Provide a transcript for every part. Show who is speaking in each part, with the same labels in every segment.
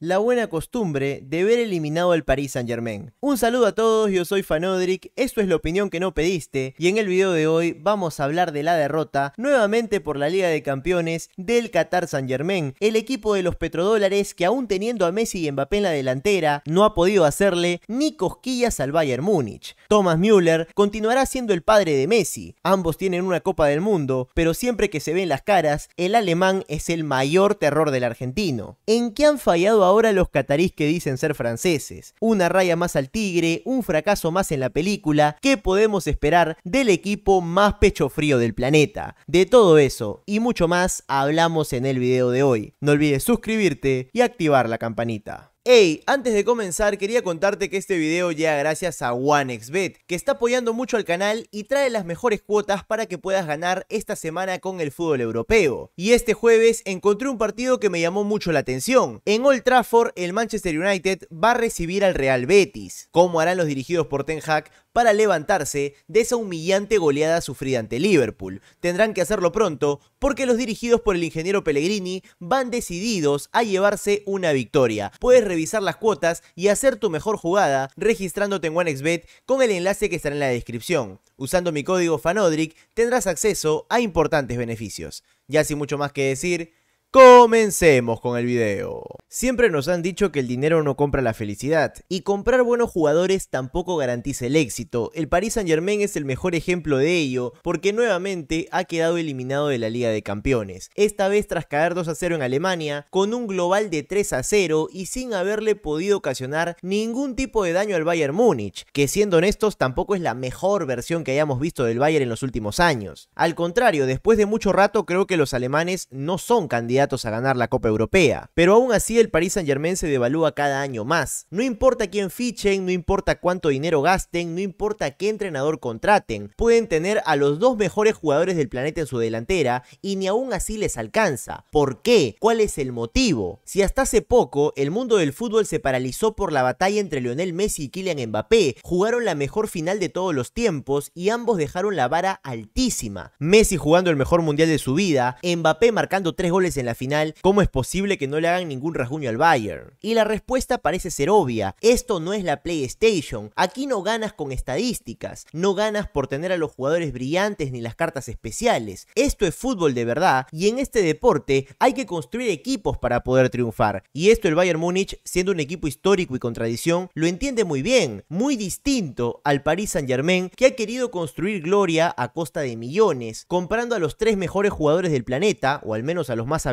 Speaker 1: la buena costumbre de ver eliminado al Paris Saint Germain. Un saludo a todos, yo soy Fanodric, esto es la opinión que no pediste y en el video de hoy vamos a hablar de la derrota nuevamente por la Liga de Campeones del Qatar Saint Germain, el equipo de los petrodólares que aún teniendo a Messi y Mbappé en la delantera no ha podido hacerle ni cosquillas al Bayern Múnich. Thomas Müller continuará siendo el padre de Messi, ambos tienen una Copa del Mundo, pero siempre que se ven las caras, el alemán es el mayor terror del argentino. ¿En qué han fallado ahora los catarís que dicen ser franceses. Una raya más al tigre, un fracaso más en la película, ¿qué podemos esperar del equipo más pecho frío del planeta? De todo eso y mucho más hablamos en el video de hoy. No olvides suscribirte y activar la campanita. Hey, antes de comenzar quería contarte que este video llega gracias a OneXBet, que está apoyando mucho al canal y trae las mejores cuotas para que puedas ganar esta semana con el fútbol europeo. Y este jueves encontré un partido que me llamó mucho la atención. En Old Trafford, el Manchester United va a recibir al Real Betis. ¿Cómo harán los dirigidos por Ten Hag para levantarse de esa humillante goleada sufrida ante Liverpool. Tendrán que hacerlo pronto porque los dirigidos por el ingeniero Pellegrini van decididos a llevarse una victoria. Puedes revisar las cuotas y hacer tu mejor jugada registrándote en OneXBet con el enlace que estará en la descripción. Usando mi código FANODRIC tendrás acceso a importantes beneficios. Ya sin mucho más que decir, Comencemos con el video. Siempre nos han dicho que el dinero no compra la felicidad, y comprar buenos jugadores tampoco garantiza el éxito. El Paris Saint Germain es el mejor ejemplo de ello, porque nuevamente ha quedado eliminado de la Liga de Campeones, esta vez tras caer 2 a 0 en Alemania, con un global de 3 a 0 y sin haberle podido ocasionar ningún tipo de daño al Bayern Múnich, que siendo honestos tampoco es la mejor versión que hayamos visto del Bayern en los últimos años. Al contrario, después de mucho rato creo que los alemanes no son candidatos a ganar la Copa Europea. Pero aún así el Paris Saint Germain se devalúa cada año más. No importa quién fichen, no importa cuánto dinero gasten, no importa qué entrenador contraten, pueden tener a los dos mejores jugadores del planeta en su delantera y ni aún así les alcanza. ¿Por qué? ¿Cuál es el motivo? Si hasta hace poco el mundo del fútbol se paralizó por la batalla entre Lionel Messi y Kylian Mbappé, jugaron la mejor final de todos los tiempos y ambos dejaron la vara altísima. Messi jugando el mejor mundial de su vida, Mbappé marcando tres goles en la final, ¿cómo es posible que no le hagan ningún rasguño al Bayern? Y la respuesta parece ser obvia, esto no es la PlayStation, aquí no ganas con estadísticas, no ganas por tener a los jugadores brillantes ni las cartas especiales, esto es fútbol de verdad y en este deporte hay que construir equipos para poder triunfar. Y esto el Bayern Múnich, siendo un equipo histórico y con tradición, lo entiende muy bien, muy distinto al Paris Saint Germain que ha querido construir gloria a costa de millones, comprando a los tres mejores jugadores del planeta, o al menos a los más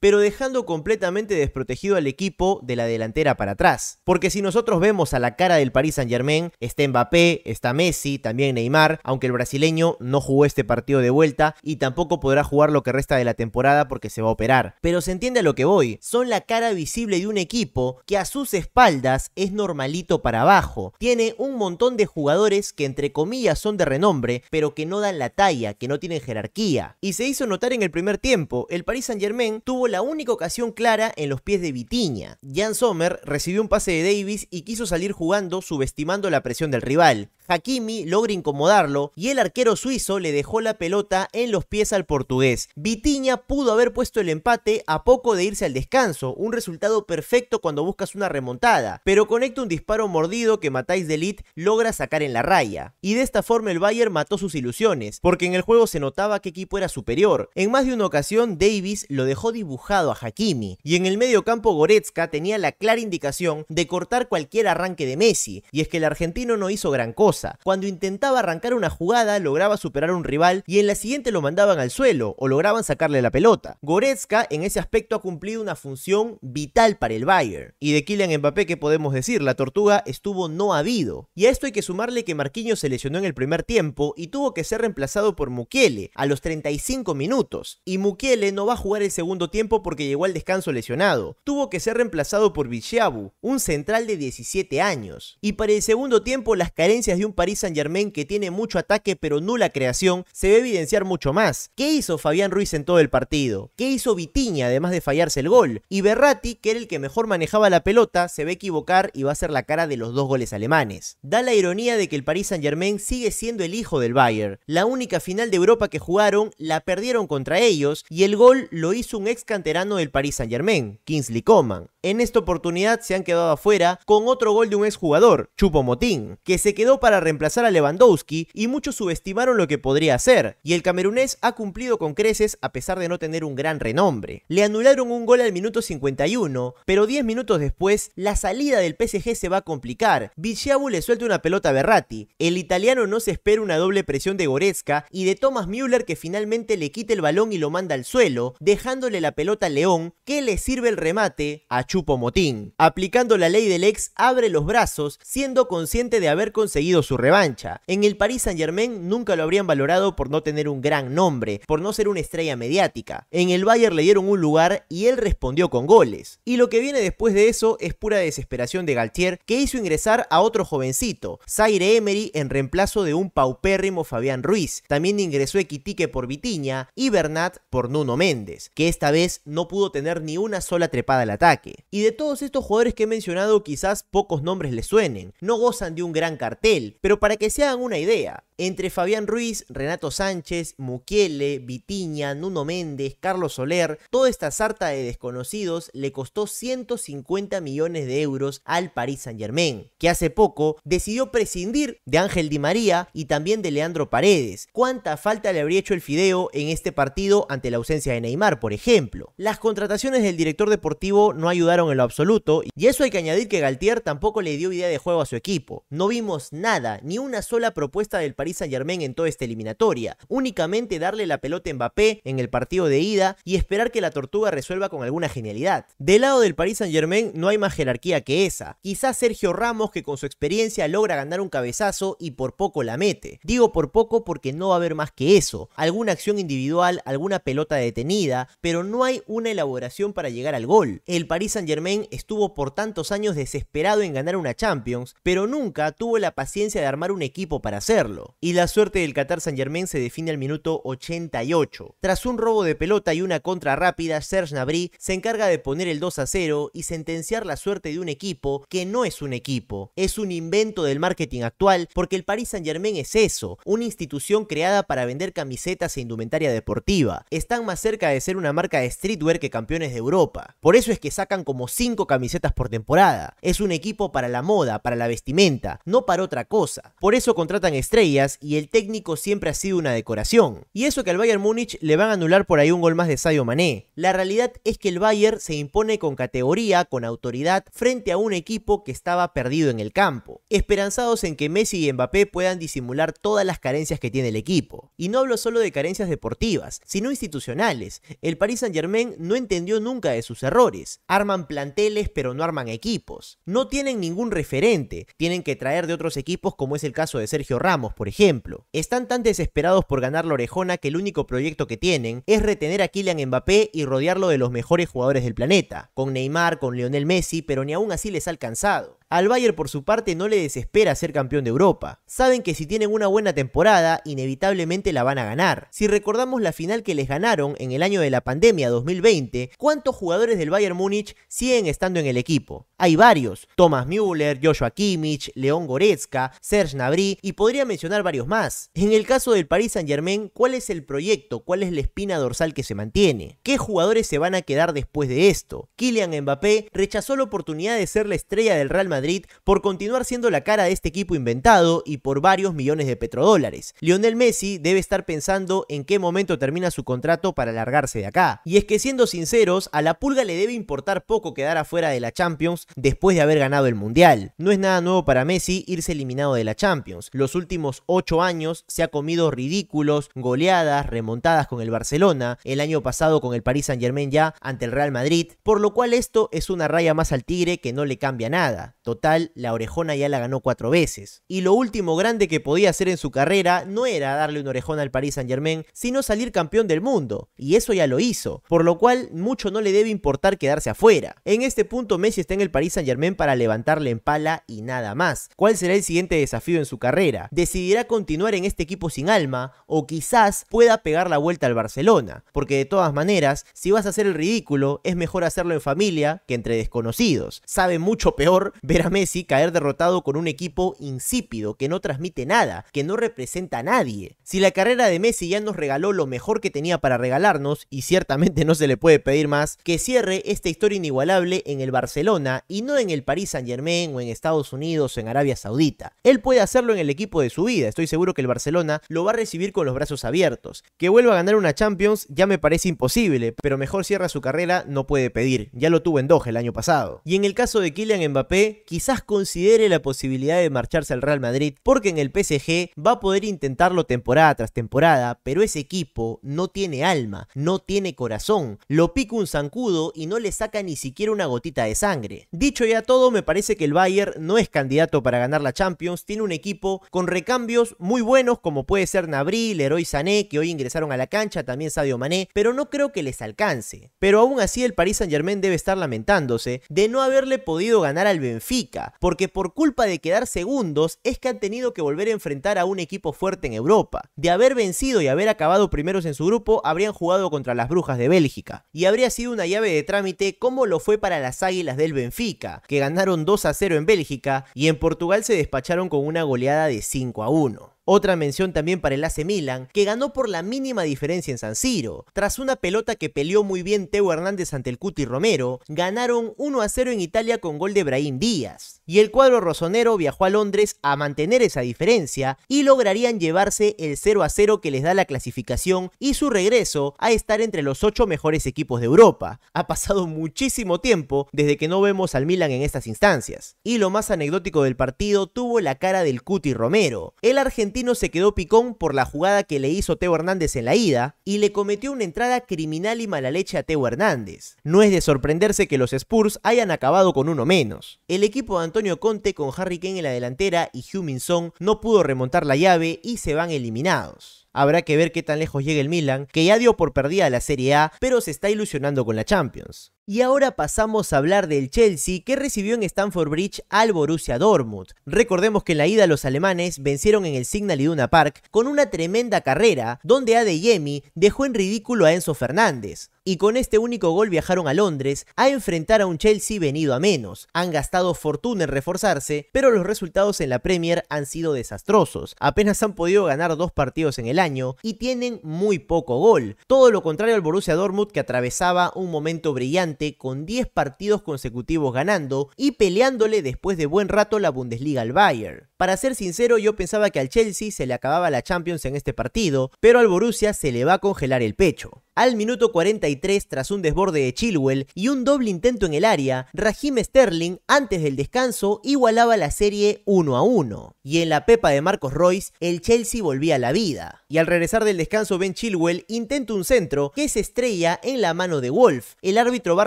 Speaker 1: pero dejando completamente desprotegido al equipo de la delantera para atrás. Porque si nosotros vemos a la cara del Paris Saint Germain, está Mbappé, está Messi, también Neymar, aunque el brasileño no jugó este partido de vuelta y tampoco podrá jugar lo que resta de la temporada porque se va a operar. Pero se entiende a lo que voy, son la cara visible de un equipo que a sus espaldas es normalito para abajo. Tiene un montón de jugadores que entre comillas son de renombre, pero que no dan la talla, que no tienen jerarquía. Y se hizo notar en el primer tiempo, el Paris Saint Germain tuvo la única ocasión clara en los pies de Vitiña. Jan Sommer recibió un pase de Davis y quiso salir jugando subestimando la presión del rival. Hakimi logra incomodarlo y el arquero suizo le dejó la pelota en los pies al portugués. Vitiña pudo haber puesto el empate a poco de irse al descanso, un resultado perfecto cuando buscas una remontada, pero conecta un disparo mordido que Matáis Delit logra sacar en la raya. Y de esta forma el Bayern mató sus ilusiones, porque en el juego se notaba que equipo era superior. En más de una ocasión Davis lo dejó dibujado a Hakimi y en el medio campo Goretzka tenía la clara indicación de cortar cualquier arranque de Messi, y es que el argentino no hizo gran cosa cuando intentaba arrancar una jugada, lograba superar a un rival y en la siguiente lo mandaban al suelo o lograban sacarle la pelota. Goretzka en ese aspecto ha cumplido una función vital para el Bayern. Y de Kylian Mbappé, ¿qué podemos decir? La tortuga estuvo no habido. Y a esto hay que sumarle que Marquinhos se lesionó en el primer tiempo y tuvo que ser reemplazado por Mukiele a los 35 minutos. Y Mukiele no va a jugar el segundo tiempo porque llegó al descanso lesionado. Tuvo que ser reemplazado por Vichiabu, un central de 17 años. Y para el segundo tiempo las carencias de un Paris Saint Germain que tiene mucho ataque pero nula creación, se ve evidenciar mucho más. ¿Qué hizo Fabián Ruiz en todo el partido? ¿Qué hizo Vitiña además de fallarse el gol? Y Berratti, que era el que mejor manejaba la pelota, se ve equivocar y va a ser la cara de los dos goles alemanes. Da la ironía de que el Paris Saint Germain sigue siendo el hijo del Bayern. La única final de Europa que jugaron la perdieron contra ellos y el gol lo hizo un ex canterano del Paris Saint Germain, Kingsley Coman. En esta oportunidad se han quedado afuera con otro gol de un exjugador, Chupo Motín, que se quedó para a reemplazar a Lewandowski y muchos subestimaron lo que podría hacer, y el camerunés ha cumplido con creces a pesar de no tener un gran renombre. Le anularon un gol al minuto 51, pero 10 minutos después la salida del PSG se va a complicar. Villiabu le suelta una pelota a Berratti, el italiano no se espera una doble presión de Goretzka y de Thomas Müller que finalmente le quita el balón y lo manda al suelo, dejándole la pelota a León, que le sirve el remate a Chupo Motín. Aplicando la ley del ex, abre los brazos, siendo consciente de haber conseguido su revancha. En el Paris Saint Germain nunca lo habrían valorado por no tener un gran nombre, por no ser una estrella mediática. En el Bayern le dieron un lugar y él respondió con goles. Y lo que viene después de eso es pura desesperación de Galtier, que hizo ingresar a otro jovencito, Zaire Emery, en reemplazo de un paupérrimo Fabián Ruiz. También ingresó Equitique por Vitiña y Bernat por Nuno Méndez, que esta vez no pudo tener ni una sola trepada al ataque. Y de todos estos jugadores que he mencionado, quizás pocos nombres les suenen. No gozan de un gran cartel, pero para que se hagan una idea, entre Fabián Ruiz, Renato Sánchez, Mukiele, Vitiña, Nuno Méndez, Carlos Soler, toda esta sarta de desconocidos le costó 150 millones de euros al Paris Saint-Germain, que hace poco decidió prescindir de Ángel Di María y también de Leandro Paredes. ¿Cuánta falta le habría hecho el fideo en este partido ante la ausencia de Neymar, por ejemplo? Las contrataciones del director deportivo no ayudaron en lo absoluto y eso hay que añadir que Galtier tampoco le dio idea de juego a su equipo. No vimos nada ni una sola propuesta del Paris Saint Germain en toda esta eliminatoria. Únicamente darle la pelota a Mbappé en el partido de ida y esperar que la tortuga resuelva con alguna genialidad. Del lado del Paris Saint Germain no hay más jerarquía que esa. Quizás Sergio Ramos que con su experiencia logra ganar un cabezazo y por poco la mete. Digo por poco porque no va a haber más que eso. Alguna acción individual, alguna pelota detenida, pero no hay una elaboración para llegar al gol. El Paris Saint Germain estuvo por tantos años desesperado en ganar una Champions, pero nunca tuvo la paciencia de armar un equipo para hacerlo. Y la suerte del Qatar Saint Germain se define al minuto 88. Tras un robo de pelota y una contra rápida, Serge Gnabry se encarga de poner el 2 a 0 y sentenciar la suerte de un equipo que no es un equipo, es un invento del marketing actual porque el Paris Saint Germain es eso, una institución creada para vender camisetas e indumentaria deportiva. Están más cerca de ser una marca de streetwear que campeones de Europa. Por eso es que sacan como 5 camisetas por temporada. Es un equipo para la moda, para la vestimenta, no para otra cosa por eso contratan estrellas y el técnico siempre ha sido una decoración. Y eso que al Bayern Múnich le van a anular por ahí un gol más de Sadio Mané. La realidad es que el Bayern se impone con categoría, con autoridad, frente a un equipo que estaba perdido en el campo. Esperanzados en que Messi y Mbappé puedan disimular todas las carencias que tiene el equipo. Y no hablo solo de carencias deportivas, sino institucionales. El Paris Saint Germain no entendió nunca de sus errores. Arman planteles pero no arman equipos. No tienen ningún referente. Tienen que traer de otros equipos como es el caso de Sergio Ramos, por ejemplo. Están tan desesperados por ganar la orejona que el único proyecto que tienen es retener a Kylian Mbappé y rodearlo de los mejores jugadores del planeta, con Neymar, con Lionel Messi, pero ni aún así les ha alcanzado. Al Bayern por su parte no le desespera ser campeón de Europa. Saben que si tienen una buena temporada, inevitablemente la van a ganar. Si recordamos la final que les ganaron en el año de la pandemia 2020, ¿cuántos jugadores del Bayern Múnich siguen estando en el equipo? Hay varios, Thomas Müller, Joshua Kimmich, León Goretzka, Serge Gnabry y podría mencionar varios más. En el caso del Paris Saint-Germain, ¿cuál es el proyecto? ¿Cuál es la espina dorsal que se mantiene? ¿Qué jugadores se van a quedar después de esto? Kylian Mbappé rechazó la oportunidad de ser la estrella del Real Madrid por continuar siendo la cara de este equipo inventado y por varios millones de petrodólares. Lionel Messi debe estar pensando en qué momento termina su contrato para largarse de acá. Y es que siendo sinceros, a la Pulga le debe importar poco quedar afuera de la Champions después de haber ganado el Mundial. No es nada nuevo para Messi irse eliminado de la Champions. Los últimos 8 años se ha comido ridículos, goleadas, remontadas con el Barcelona, el año pasado con el Paris Saint Germain ya ante el Real Madrid, por lo cual esto es una raya más al Tigre que no le cambia nada total, la orejona ya la ganó cuatro veces. Y lo último grande que podía hacer en su carrera no era darle una orejona al Paris Saint Germain, sino salir campeón del mundo. Y eso ya lo hizo, por lo cual mucho no le debe importar quedarse afuera. En este punto Messi está en el Paris Saint Germain para levantarle en pala y nada más. ¿Cuál será el siguiente desafío en su carrera? ¿Decidirá continuar en este equipo sin alma o quizás pueda pegar la vuelta al Barcelona? Porque de todas maneras, si vas a hacer el ridículo, es mejor hacerlo en familia que entre desconocidos. Sabe mucho peor ver a Messi caer derrotado con un equipo insípido, que no transmite nada, que no representa a nadie. Si la carrera de Messi ya nos regaló lo mejor que tenía para regalarnos, y ciertamente no se le puede pedir más, que cierre esta historia inigualable en el Barcelona y no en el Paris Saint Germain o en Estados Unidos o en Arabia Saudita. Él puede hacerlo en el equipo de su vida, estoy seguro que el Barcelona lo va a recibir con los brazos abiertos. Que vuelva a ganar una Champions ya me parece imposible, pero mejor cierra su carrera no puede pedir, ya lo tuvo en Doha el año pasado. Y en el caso de Kylian Mbappé, quizás considere la posibilidad de marcharse al Real Madrid porque en el PSG va a poder intentarlo temporada tras temporada, pero ese equipo no tiene alma, no tiene corazón, lo pica un zancudo y no le saca ni siquiera una gotita de sangre. Dicho ya todo, me parece que el Bayern no es candidato para ganar la Champions, tiene un equipo con recambios muy buenos como puede ser Nabri, Leroy Sané, que hoy ingresaron a la cancha, también Sadio Mané, pero no creo que les alcance. Pero aún así el Paris Saint Germain debe estar lamentándose de no haberle podido ganar al Benfica porque por culpa de quedar segundos es que han tenido que volver a enfrentar a un equipo fuerte en Europa. De haber vencido y haber acabado primeros en su grupo, habrían jugado contra las Brujas de Bélgica, y habría sido una llave de trámite como lo fue para las Águilas del Benfica, que ganaron 2 a 0 en Bélgica y en Portugal se despacharon con una goleada de 5 a 1. Otra mención también para el AC Milan, que ganó por la mínima diferencia en San Siro. Tras una pelota que peleó muy bien Teo Hernández ante el Cuti Romero, ganaron 1 a 0 en Italia con gol de Brahim Díaz. Y el cuadro rosonero viajó a Londres a mantener esa diferencia y lograrían llevarse el 0 a 0 que les da la clasificación y su regreso a estar entre los 8 mejores equipos de Europa. Ha pasado muchísimo tiempo desde que no vemos al Milan en estas instancias. Y lo más anecdótico del partido tuvo la cara del Cuti Romero. El argentino argentino se quedó picón por la jugada que le hizo Teo Hernández en la ida y le cometió una entrada criminal y mala leche a Teo Hernández. No es de sorprenderse que los Spurs hayan acabado con uno menos. El equipo de Antonio Conte con Harry Kane en la delantera y Huminson no pudo remontar la llave y se van eliminados. Habrá que ver qué tan lejos llega el Milan, que ya dio por perdida la Serie A, pero se está ilusionando con la Champions. Y ahora pasamos a hablar del Chelsea que recibió en Stamford Bridge al Borussia Dortmund. Recordemos que en la ida los alemanes vencieron en el Signal Iduna Park con una tremenda carrera donde Adeyemi dejó en ridículo a Enzo Fernández y con este único gol viajaron a Londres a enfrentar a un Chelsea venido a menos. Han gastado fortuna en reforzarse, pero los resultados en la Premier han sido desastrosos. Apenas han podido ganar dos partidos en el año y tienen muy poco gol. Todo lo contrario al Borussia Dortmund que atravesaba un momento brillante con 10 partidos consecutivos ganando y peleándole después de buen rato la Bundesliga al Bayern. Para ser sincero, yo pensaba que al Chelsea se le acababa la Champions en este partido, pero al Borussia se le va a congelar el pecho. Al minuto 43, tras un desborde de Chilwell y un doble intento en el área, Raheem Sterling, antes del descanso, igualaba la serie 1 a 1. Y en la pepa de Marcos Royce, el Chelsea volvía a la vida. Y al regresar del descanso, Ben Chilwell intenta un centro que se estrella en la mano de Wolf. El árbitro va a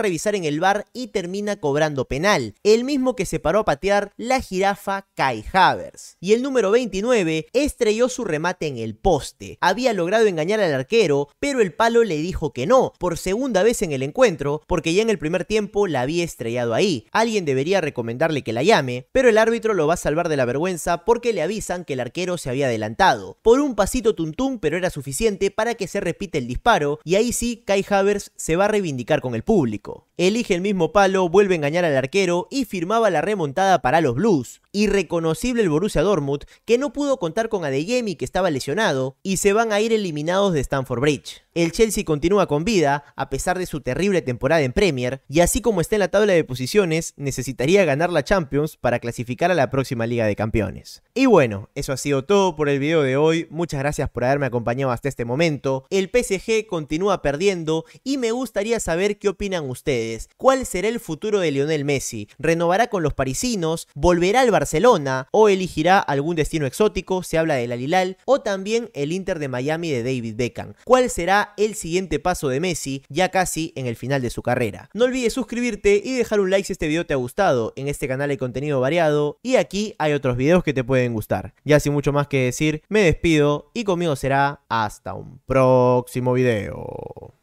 Speaker 1: revisar en el bar y termina cobrando penal, el mismo que se paró a patear la jirafa Kai Havertz. Y el número 29 estrelló su remate en el poste. Había logrado engañar al arquero, pero el palo le dijo que no, por segunda vez en el encuentro, porque ya en el primer tiempo la había estrellado ahí. Alguien debería recomendarle que la llame, pero el árbitro lo va a salvar de la vergüenza porque le avisan que el arquero se había adelantado. Por un pasito tuntún, pero era suficiente para que se repite el disparo, y ahí sí Kai Havers se va a reivindicar con el público. Elige el mismo palo, vuelve a engañar al arquero y firmaba la remontada para los Blues. Irreconocible el Borussia Dortmund, que no pudo contar con Adeyemi que estaba lesionado, y se van a ir eliminados de Stanford Bridge el Chelsea continúa con vida a pesar de su terrible temporada en Premier y así como está en la tabla de posiciones, necesitaría ganar la Champions para clasificar a la próxima Liga de Campeones. Y bueno, eso ha sido todo por el video de hoy, muchas gracias por haberme acompañado hasta este momento, el PSG continúa perdiendo y me gustaría saber qué opinan ustedes, cuál será el futuro de Lionel Messi, renovará con los parisinos, volverá al Barcelona o elegirá algún destino exótico, se habla del Alilal, o también el Inter de Miami de David Beckham, cuál será el siguiente paso de Messi ya casi en el final de su carrera. No olvides suscribirte y dejar un like si este video te ha gustado. En este canal hay contenido variado y aquí hay otros videos que te pueden gustar. Ya sin mucho más que decir, me despido y conmigo será hasta un próximo video.